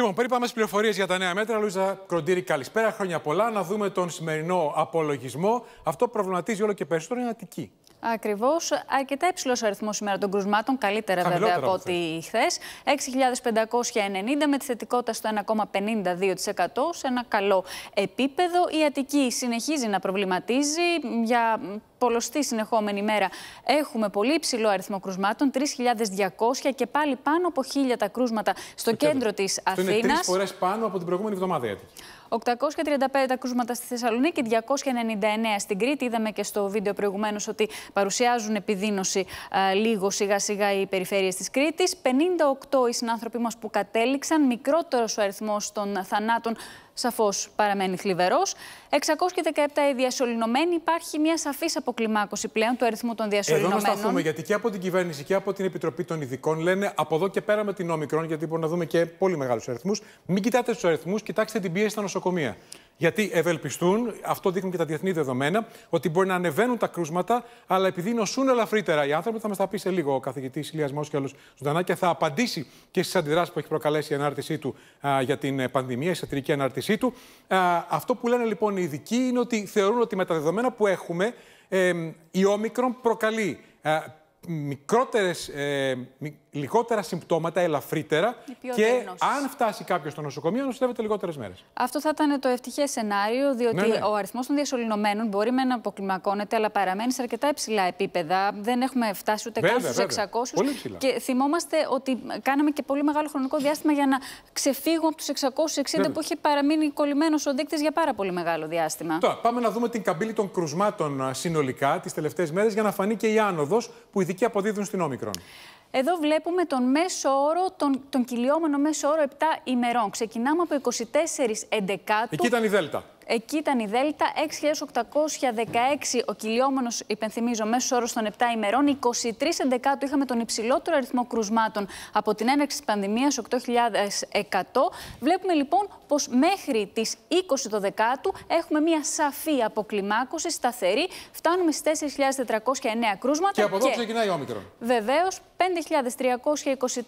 Λοιπόν, πριν πάμε στις πληροφορίες για τα νέα μέτρα, Λούιζα Κροντήρη, καλησπέρα. Χρόνια πολλά. Να δούμε τον σημερινό απολογισμό. Αυτό προβληματίζει όλο και περισσότερο είναι Αττική. Ακριβώς. Αρκετά υψηλός αριθμός σήμερα των κρουσμάτων, καλύτερα βέβαια από ό,τι χθε. 6.590 με τη θετικότητα στο 1,52% σε ένα καλό επίπεδο. Η Αττική συνεχίζει να προβληματίζει για πολλωστή συνεχόμενη μέρα έχουμε πολύ υψηλό αριθμό κρουσμάτων, 3.200 και πάλι πάνω από 1.000 τα κρούσματα στο, κέντρο, κέντρο της Αθήνα. Είναι τρεις φορές πάνω από την προηγούμενη εβδομάδα. Έτσι. 835 τα κρούσματα στη Θεσσαλονίκη, 299 στην Κρήτη. Είδαμε και στο βίντεο προηγουμένως ότι παρουσιάζουν επιδείνωση ε, λίγο σιγά-σιγά οι περιφέρειες της Κρήτης. 58 οι συνάνθρωποι μας που κατέληξαν, μικρότερος ο αριθμός των θανάτων σαφώς παραμένει θλιβερός. 617 οι διασωληνωμένοι. Υπάρχει μια σαφής αποκλιμάκωση πλέον του αριθμού των διασωληνωμένων. Εδώ να σταθούμε, γιατί και από την κυβέρνηση και από την Επιτροπή των Ειδικών λένε από εδώ και πέρα με την όμικρον, γιατί μπορούμε να δούμε και πολύ μεγάλους αριθμούς. Μην κοιτάτε του αριθμούς, κοιτάξτε την πίεση στα νοσοκομεία. Γιατί ευελπιστούν, αυτό δείχνουν και τα διεθνή δεδομένα, ότι μπορεί να ανεβαίνουν τα κρούσματα, αλλά επειδή νοσούν ελαφρύτερα οι άνθρωποι, θα μας τα πει σε λίγο ο καθηγητής Ηλίας Μόσχελο ζωντανά και θα απαντήσει και στις αντιδράσεις που έχει προκαλέσει η ανάρτησή του για την ε, πανδημία, η εσωτερική ανάρτησή του. αυτό που λένε λοιπόν οι ειδικοί είναι ότι θεωρούν ότι με τα δεδομένα που έχουμε, ε, η όμικρον προκαλεί μικρότερες, ε, λιγότερα συμπτώματα, ελαφρύτερα και αν φτάσει κάποιος στο νοσοκομείο, νοσηλεύεται λιγότερες μέρες. Αυτό θα ήταν το ευτυχές σενάριο, διότι ναι, ναι. ο αριθμός των διασωληνωμένων μπορεί με να αποκλιμακώνεται, αλλά παραμένει σε αρκετά υψηλά επίπεδα. Δεν έχουμε φτάσει ούτε καν στους 600. και θυμόμαστε ότι κάναμε και πολύ μεγάλο χρονικό διάστημα για να ξεφύγουμε από τους 660 ναι, που είχε παραμείνει κολλημένος ο δείκτης για πάρα πολύ μεγάλο διάστημα. Τώρα, πάμε να δούμε την καμπύλη των κρουσμάτων συνολικά τις τελευταίες μέρες για να φανεί και η άνοδος που ειδικοί αποδίδουν στην όμικρον. Εδώ βλέπουμε τον μέσο όρο, τον, τον κυλιόμενο μέσο όρο 7 ημερών. Ξεκινάμε από 24 11. Εκεί ήταν η Δέλτα. Εκεί ήταν η Δέλτα, 6.816 ο κυλιόμενος, υπενθυμίζω, μέσος όρος των 7 ημερών. 23 το είχαμε τον υψηλότερο αριθμό κρουσμάτων από την έναρξη της πανδημίας, 8.100. Βλέπουμε λοιπόν πως μέχρι τις 20 το δεκάτου έχουμε μια σαφή αποκλιμάκωση, σταθερή. Φτάνουμε στις 4.409 κρούσματα. Και από εδώ ξεκινάει ο όμικρο. Βεβαίως, 5.323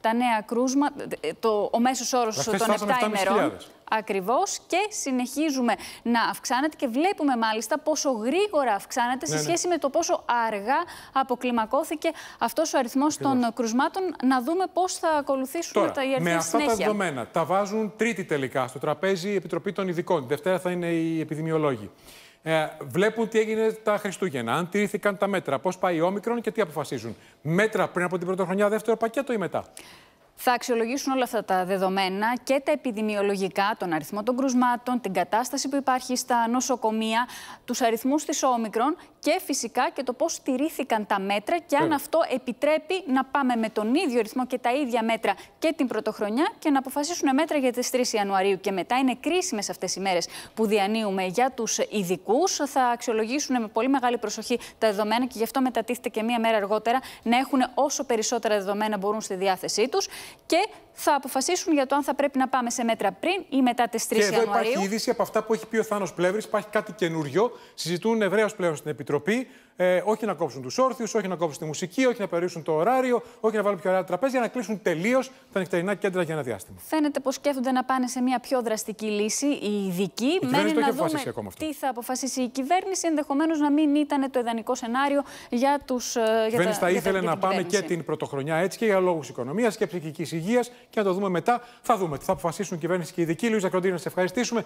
τα νέα κρούσματα, ε, το, ο μέσος όρος των 7 ημερών. Ακριβώς και συνεχίζουμε να αυξάνεται και βλέπουμε μάλιστα πόσο γρήγορα αυξάνεται ναι, σε ναι. σχέση με το πόσο αργά αποκλιμακώθηκε αυτός ο αριθμός των κρουσμάτων. Να δούμε πώς θα ακολουθήσουν Τώρα, τα ιερθή συνέχεια. Με αυτά τα δεδομένα τα βάζουν τρίτη τελικά στο τραπέζι η Επιτροπή των Ειδικών. Τη Δευτέρα θα είναι οι επιδημιολόγοι. Ε, βλέπουν τι έγινε τα Χριστούγεννα, αν τηρήθηκαν τα μέτρα, πώς πάει η όμικρον και τι αποφασίζουν. Μέτρα πριν από την χρονιά, δεύτερο πακέτο ή μετά. Θα αξιολογήσουν όλα αυτά τα δεδομένα και τα επιδημιολογικά, τον αριθμό των κρουσμάτων, την κατάσταση που υπάρχει στα νοσοκομεία, τους αριθμούς της όμικρον και φυσικά και το πώς στηρίθηκαν τα μέτρα και αν αυτό επιτρέπει να πάμε με τον ίδιο ρυθμό και τα ίδια μέτρα και την πρωτοχρονιά και να αποφασίσουν μέτρα για τις 3 Ιανουαρίου και μετά είναι κρίσιμες αυτές οι μέρες που διανύουμε για τους ειδικούς. Θα αξιολογήσουν με πολύ μεγάλη προσοχή τα δεδομένα και γι' αυτό μετατίθεται και μία μέρα αργότερα να έχουν όσο περισσότερα δεδομένα μπορούν στη διάθεσή τους. que θα αποφασίσουν για το αν θα πρέπει να πάμε σε μέτρα πριν ή μετά τις 3 Ιανουαρίου. Και εδώ υπάρχει είδηση από αυτά που έχει πει ο Θάνος Πλεύρης. Υπάρχει κάτι καινούριο. Συζητούν ευρέως πλέον στην Επιτροπή. Ε, όχι να κόψουν τους όρθιους, όχι να κόψουν τη μουσική, όχι να περιορίσουν το ωράριο, όχι να βάλουν πιο ωραία τραπέζια, να κλείσουν τελείως τα νυχτερινά κέντρα για ένα διάστημα. Φαίνεται πως σκέφτονται να πάνε σε μια πιο δραστική λύση, η ειδικοί. Η Μένει να δούμε ακόμα αυτό. τι θα αποφασίσει η κυβέρνηση. Ενδεχομένως να μην ήταν το ιδανικό σενάριο για τους. Η ε, κυβέρνηση θα ήθελε να πάμε και την πρωτοχρονιά έτσι και για λόγους οικονομίας και ψυχική υγείας και να το δούμε μετά. Θα δούμε τι θα αποφασίσουν κυβέρνηση και οι ειδικοί. Λουίζα Κροντίνα, σε ευχαριστήσουμε.